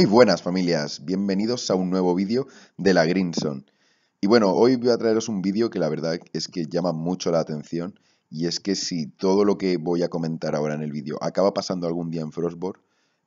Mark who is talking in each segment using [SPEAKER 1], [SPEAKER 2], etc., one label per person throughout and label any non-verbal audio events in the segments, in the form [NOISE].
[SPEAKER 1] Muy buenas familias, bienvenidos a un nuevo vídeo de la Greenson. Y bueno, hoy voy a traeros un vídeo que la verdad es que llama mucho la atención y es que si todo lo que voy a comentar ahora en el vídeo acaba pasando algún día en Frostborn,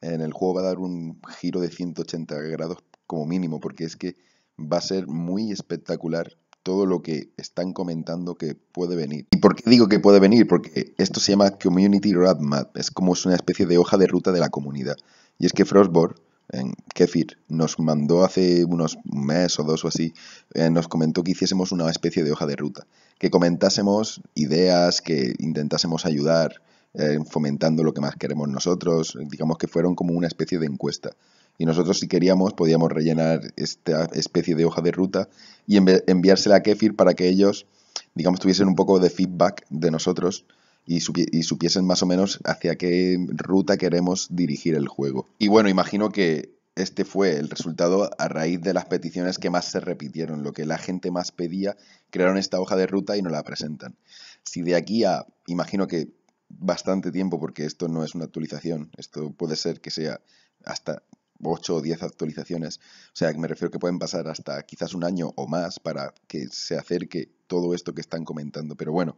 [SPEAKER 1] en el juego va a dar un giro de 180 grados como mínimo porque es que va a ser muy espectacular todo lo que están comentando que puede venir. ¿Y por qué digo que puede venir? Porque esto se llama Community Roadmap, es como es una especie de hoja de ruta de la comunidad. Y es que Frostborn en Kefir, nos mandó hace unos meses o dos o así, eh, nos comentó que hiciésemos una especie de hoja de ruta, que comentásemos ideas, que intentásemos ayudar, eh, fomentando lo que más queremos nosotros, digamos que fueron como una especie de encuesta. Y nosotros si queríamos podíamos rellenar esta especie de hoja de ruta y enviársela a Kefir para que ellos, digamos, tuviesen un poco de feedback de nosotros y, supiesen más o menos hacia qué ruta queremos dirigir el juego. Y bueno, imagino que este fue el resultado a raíz de las peticiones que más se repitieron, lo que la gente más pedía, crearon esta hoja de ruta y nos la presentan. Si de aquí a, imagino que bastante tiempo, porque esto no es una actualización, esto puede ser que sea hasta 8 o 10 actualizaciones. O sea, me refiero que pueden pasar hasta quizás un año o más para que se acerque todo esto que están comentando. Pero bueno,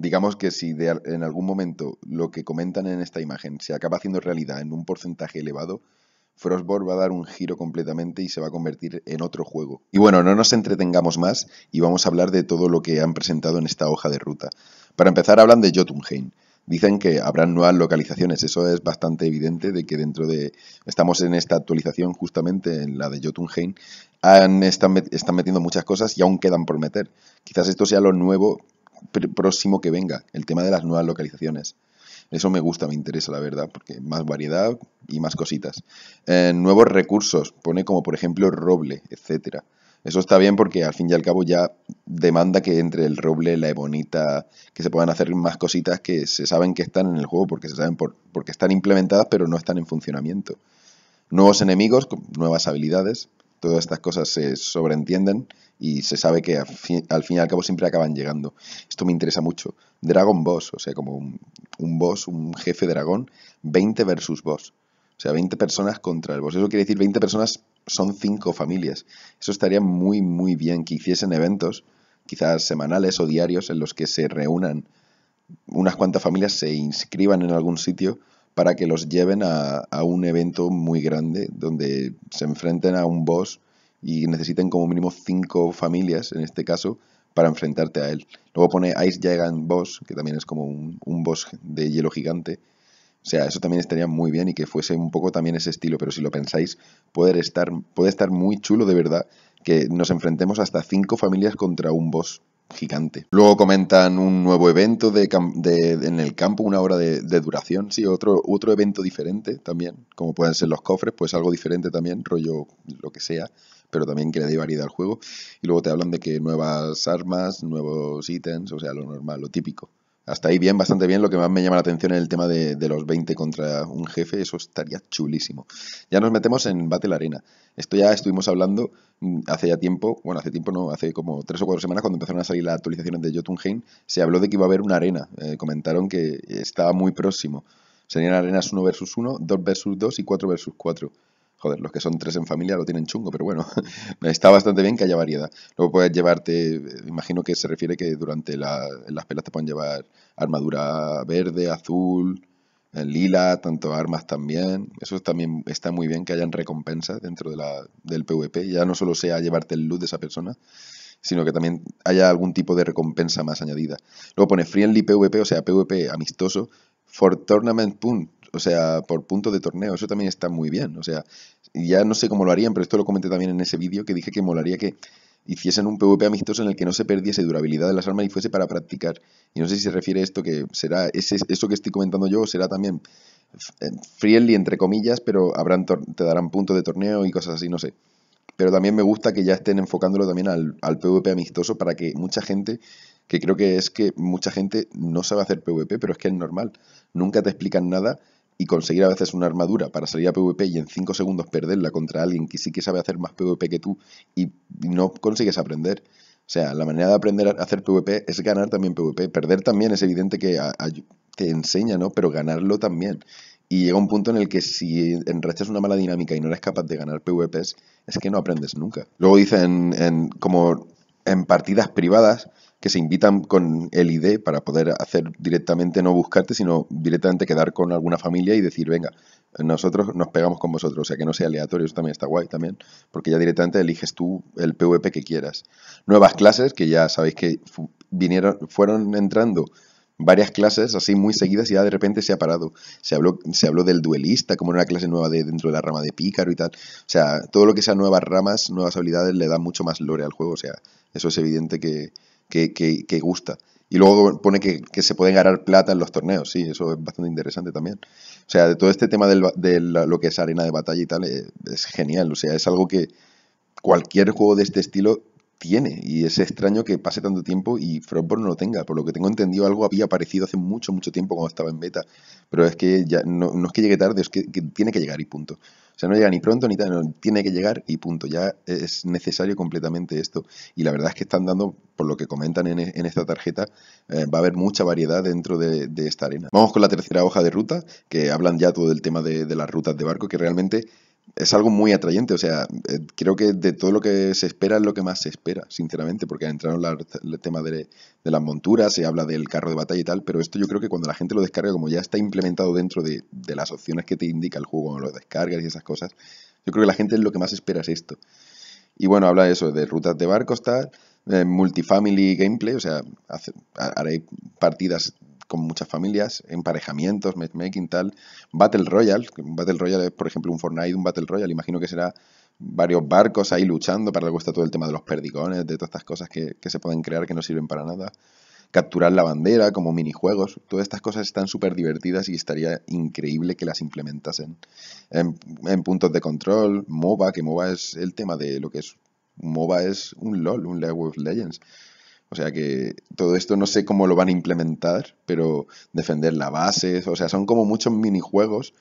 [SPEAKER 1] Digamos que si en algún momento lo que comentan en esta imagen se acaba haciendo realidad en un porcentaje elevado, Frostborn va a dar un giro completamente y se va a convertir en otro juego. Y bueno, no nos entretengamos más y vamos a hablar de todo lo que han presentado en esta hoja de ruta. Para empezar hablan de Jotunheim. Dicen que habrán nuevas localizaciones, eso es bastante evidente de que dentro de... Estamos en esta actualización justamente, en la de Jotunheim, han, están, están metiendo muchas cosas y aún quedan por meter. Quizás esto sea lo nuevo próximo que venga, el tema de las nuevas localizaciones. Eso me gusta, me interesa, la verdad, porque más variedad y más cositas. Eh, nuevos recursos, pone como por ejemplo roble, etcétera. Eso está bien porque al fin y al cabo ya demanda que entre el roble, la ebonita, que se puedan hacer más cositas que se saben que están en el juego porque se saben porque están implementadas pero no están en funcionamiento. Nuevos enemigos, nuevas habilidades, todas estas cosas se sobreentienden y se sabe que al fin, y al cabo siempre acaban llegando. Esto me interesa mucho. Dragon Boss, o sea, como un, un boss, un jefe dragón, 20 versus boss. O sea, 20 personas contra el boss. Eso quiere decir 20 personas son 5 familias. Eso estaría muy, muy bien que hiciesen eventos, quizás semanales o diarios, en los que se reúnan unas cuantas familias, se inscriban en algún sitio para que los lleven a, un evento muy grande donde se enfrenten a un boss y necesiten como mínimo cinco familias, en este caso, para enfrentarte a él. Luego pone Ice Giant Boss, que también es como un, boss de hielo gigante. O sea, eso también estaría muy bien y que fuese un poco también ese estilo, pero si lo pensáis, puede estar, puede estar muy chulo de verdad que nos enfrentemos hasta cinco familias contra un boss gigante. Luego comentan un nuevo evento de, en el campo, una hora de, de, duración, sí, otro, otro evento diferente también, como pueden ser los cofres, pues algo diferente también, rollo lo que sea, pero también que le dé variedad al juego. Y luego te hablan de que nuevas armas, nuevos ítems, o sea, lo normal, lo típico. Hasta ahí bien, bastante bien. Lo que más me llama la atención es el tema de, los 20 contra un jefe. Eso estaría chulísimo. Ya nos metemos en Battle Arena. Esto ya estuvimos hablando mm, hace ya tiempo. Bueno, hace tiempo no, hace como tres o cuatro semanas cuando empezaron a salir las actualizaciones de Jotunheim. Se habló de que iba a haber una arena. Eh, comentaron que estaba muy próximo. Serían arenas 1 versus 1, 2 versus 2 y 4 versus 4. Joder, los que son tres en familia lo tienen chungo, pero bueno, [LAUGHS] está bastante bien que haya variedad. Luego puedes llevarte, imagino que se refiere que durante las pelas te pueden llevar armadura verde, azul, eh, lila, tanto armas también. Eso también está muy bien que hayan recompensas dentro de la, del PvP. Ya no solo sea llevarte el luz de esa persona, sino que también haya algún tipo de recompensa más añadida. Luego pone Friendly PvP, o sea, PvP amistoso, for Tournament o sea, por punto de torneo, eso también está muy bien, o sea, ya no sé cómo lo harían, pero esto lo comenté también en ese vídeo que dije que molaría que hiciesen un PvP amistoso en el que no se perdiese durabilidad de las armas y fuese para practicar. Y no sé si se refiere a esto que será, ese, eso que estoy comentando yo será también eh, friendly entre comillas, pero habrán te darán punto de torneo y cosas así, no sé. Pero también me gusta que ya estén enfocándolo también al, al PvP amistoso para que mucha gente, que creo que es que mucha gente no sabe hacer PvP, pero es que es normal. Nunca te explican nada y conseguir a veces una armadura para salir a PvP y en 5 segundos perderla contra alguien que sí que sabe hacer más PvP que tú y no consigues aprender. O sea, la manera de aprender a hacer PvP es ganar también PvP. Perder también es evidente que te enseña, ¿no? Pero ganarlo también. Y llega un punto en el que si enrachas una mala dinámica y no eres capaz de ganar PvPs, es que no aprendes nunca. Luego dicen, en, como en partidas privadas, que se invitan con el ID para poder hacer directamente, no buscarte, sino directamente quedar con alguna familia y decir, venga, nosotros nos pegamos con vosotros, o sea que no sea aleatorio, eso también está guay también, porque ya directamente eliges tú el PvP que quieras. Nuevas clases, que ya sabéis que vinieron, fueron entrando varias clases así muy seguidas y ya de repente se ha parado. Se habló, se habló del duelista como una clase nueva de, dentro de la rama de pícaro y tal. O sea, todo lo que sea nuevas ramas, nuevas habilidades le da mucho más lore al juego. O sea, eso es evidente que, que, que, gusta. Y luego pone que, se puede ganar plata en los torneos, sí, eso es bastante interesante también. O sea, de todo este tema de lo que es arena de batalla y tal, eh, es, genial. O sea, es algo que cualquier juego de este estilo tiene. Y es extraño que pase tanto tiempo y Frostborn no lo tenga. Por lo que tengo entendido, algo había aparecido hace mucho, mucho tiempo cuando estaba en beta. Pero es que ya no, es que llegue tarde, es que tiene que llegar y punto sea, no llega ni pronto ni tarde, tiene que llegar y punto. Ya es necesario completamente esto. Y la verdad es que están dando, por lo que comentan en, esta tarjeta, eh, va a haber mucha variedad dentro de, esta arena. Vamos con la tercera hoja de ruta, que hablan ya todo el tema de las rutas de barco, que realmente es algo muy atrayente. O sea, eh, creo que de todo lo que se espera es lo que más se espera, sinceramente, porque entraron entrado el tema de, las monturas, se habla del carro de batalla y tal, pero esto yo creo que cuando la gente lo descarga, como ya está implementado dentro de, las opciones que te indica el juego, cuando lo descargas y esas cosas, yo creo que la gente lo que más espera es esto. Y bueno, habla de eso, de rutas de barco, tal, de multifamily gameplay, o sea, haré partidas con muchas familias, emparejamientos, matchmaking, tal, Battle Royale, un Battle Royale es por ejemplo un Fortnite, un Battle Royale, imagino que será varios barcos ahí luchando, para luego está todo el tema de los perdigones, de todas estas cosas que, que se pueden crear que no sirven para nada capturar la bandera, como minijuegos. Todas estas cosas están súper divertidas y estaría increíble que las implementasen. En, en, puntos de control, MOBA, que MOBA es el tema de lo que es. MOBA es un LOL, un League of Legends. O sea que todo esto no sé cómo lo van a implementar, pero defender la base, o sea, son como muchos minijuegos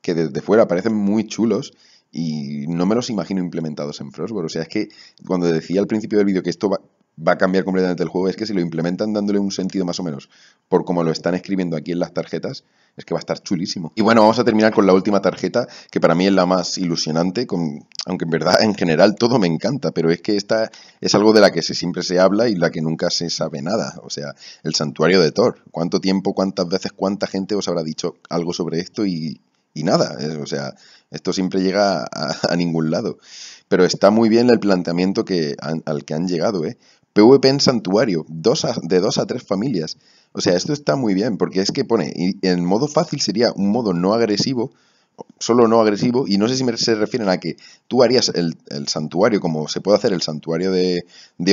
[SPEAKER 1] que desde fuera parecen muy chulos y no me los imagino implementados en Frostborn. O sea, es que cuando decía al principio del vídeo que esto va, va a cambiar completamente el juego. Es que si lo implementan dándole un sentido más o menos por como lo están escribiendo aquí en las tarjetas, es que va a estar chulísimo. Y bueno, vamos a terminar con la última tarjeta, que para mí es la más ilusionante, con, aunque en verdad en general todo me encanta, pero es que esta es algo de la que se, siempre se habla y la que nunca se sabe nada. O sea, el santuario de Thor. ¿Cuánto tiempo, cuántas veces, cuánta gente os habrá dicho algo sobre esto y, nada. o sea, esto siempre llega a, a, ningún lado. Pero está muy bien el planteamiento que, al que han llegado, ¿eh? PvP en santuario, dos de dos a tres familias. O sea, esto está muy bien, porque es que pone, en modo fácil sería un modo no agresivo, solo no agresivo, y no sé si se refieren a que tú harías el, santuario como se puede hacer el santuario de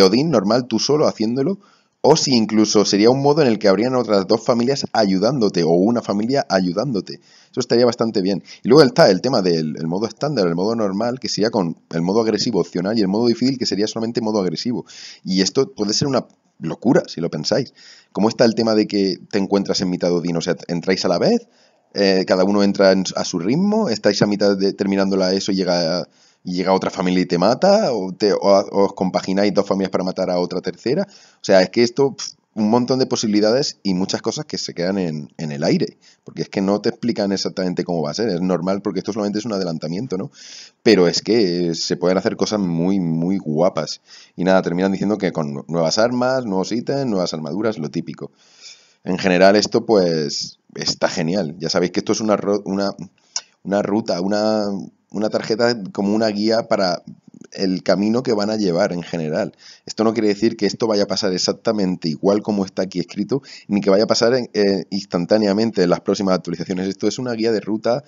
[SPEAKER 1] Odín, normal, tú solo haciéndolo, o si incluso sería un modo en el que habrían otras dos familias ayudándote o una familia ayudándote. Eso estaría bastante bien. Y luego está el tema del modo estándar, el modo normal, que sería con el modo agresivo opcional y el modo difícil, que sería solamente modo agresivo. Y esto puede ser una locura, si lo pensáis. ¿Cómo está el tema de que te encuentras en mitad de Odín? O sea, ¿entráis a la vez? Eh, ¿Cada uno entra a su ritmo? ¿Estáis a mitad de terminándola ESO y llega... A, y llega otra familia y te mata, o, os compagináis dos familias para matar a otra tercera. O sea, es que esto, un montón de posibilidades y muchas cosas que se quedan en, el aire, porque es que no te explican exactamente cómo va a ser, es normal porque esto solamente es un adelantamiento, ¿no? Pero es que eh, se pueden hacer cosas muy, muy guapas. Y nada, terminan diciendo que con nuevas armas, nuevos ítems, nuevas armaduras, lo típico. En general esto pues está genial, ya sabéis que esto es una, una, una ruta, una una tarjeta como una guía para el camino que van a llevar en general. Esto no quiere decir que esto vaya a pasar exactamente igual como está aquí escrito, ni que vaya a pasar eh, instantáneamente en las próximas actualizaciones. Esto es una guía de ruta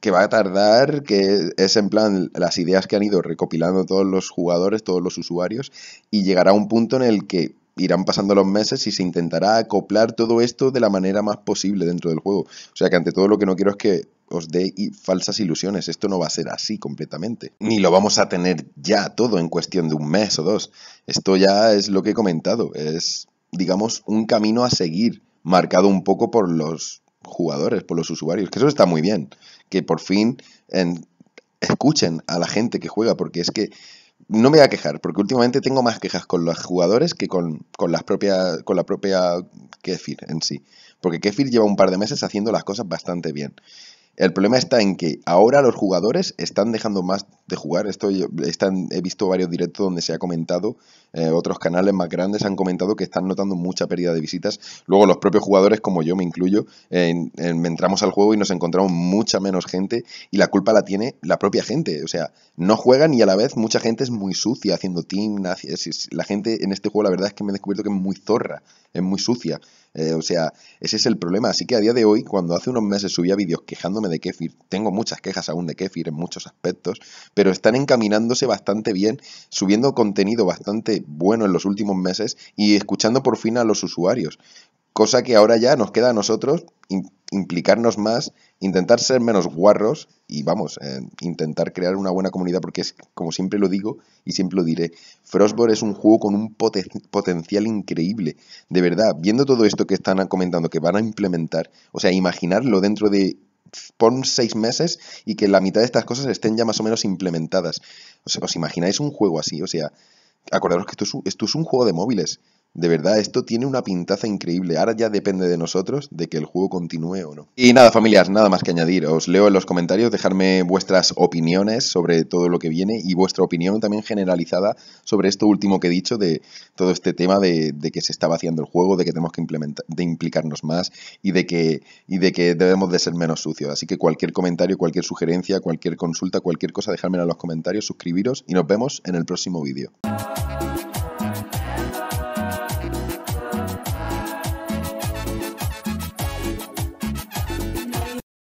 [SPEAKER 1] que va a tardar, que es en plan las ideas que han ido recopilando todos los jugadores, todos los usuarios, y llegará a un punto en el que irán pasando los meses y se intentará acoplar todo esto de la manera más posible dentro del juego. O sea que ante todo lo que no quiero es que os dé falsas ilusiones. Esto no va a ser así completamente. Ni lo vamos a tener ya todo en cuestión de un mes o dos. Esto ya es lo que he comentado. Es, digamos, un camino a seguir, marcado un poco por los jugadores, por los usuarios. Que eso está muy bien. Que por fin escuchen a la gente que juega, porque es que no me voy a quejar, porque últimamente tengo más quejas con los jugadores que con, las propias, con la propia Kefir en sí. Porque Kefir lleva un par de meses haciendo las cosas bastante bien. El problema está en que ahora los jugadores están dejando más de jugar. Esto he visto varios directos donde se ha comentado, eh, otros canales más grandes han comentado que están notando mucha pérdida de visitas. Luego los propios jugadores, como yo me incluyo, entramos al juego y nos encontramos mucha menos gente y la culpa la tiene la propia gente. O sea, no juegan y a la vez mucha gente es muy sucia haciendo team. La gente en este juego la verdad es que me he descubierto que es muy zorra, es muy sucia. Eh, o sea, ese es el problema. Así que a día de hoy, cuando hace unos meses subía vídeos quejándome de Kefir, tengo muchas quejas aún de Kefir en muchos aspectos, pero están encaminándose bastante bien, subiendo contenido bastante bueno en los últimos meses y escuchando por fin a los usuarios. Cosa que ahora ya nos queda a nosotros implicarnos más intentar ser menos guarros y vamos, eh, intentar crear una buena comunidad porque es, como siempre lo digo y siempre lo diré, Frostborn es un juego con un potencial increíble. De verdad, viendo todo esto que están comentando, que van a implementar, o sea, imaginarlo dentro de pon seis meses y que la mitad de estas cosas estén ya más o menos implementadas. O sea, ¿os imagináis un juego así? O sea, acordaros que esto es un juego de móviles. De verdad, esto tiene una pintaza increíble. Ahora ya depende de nosotros de que el juego continúe o no. Y nada, familias, nada más que añadir. Os leo en los comentarios, dejarme vuestras opiniones sobre todo lo que viene y vuestra opinión también generalizada sobre esto último que he dicho de todo este tema de, que se está vaciando el juego, de que tenemos que implementar, de implicarnos más y de que y de que debemos de ser menos sucios. Así que cualquier comentario, cualquier sugerencia, cualquier consulta, cualquier cosa, dejármela en los comentarios, suscribiros y nos vemos en el próximo vídeo.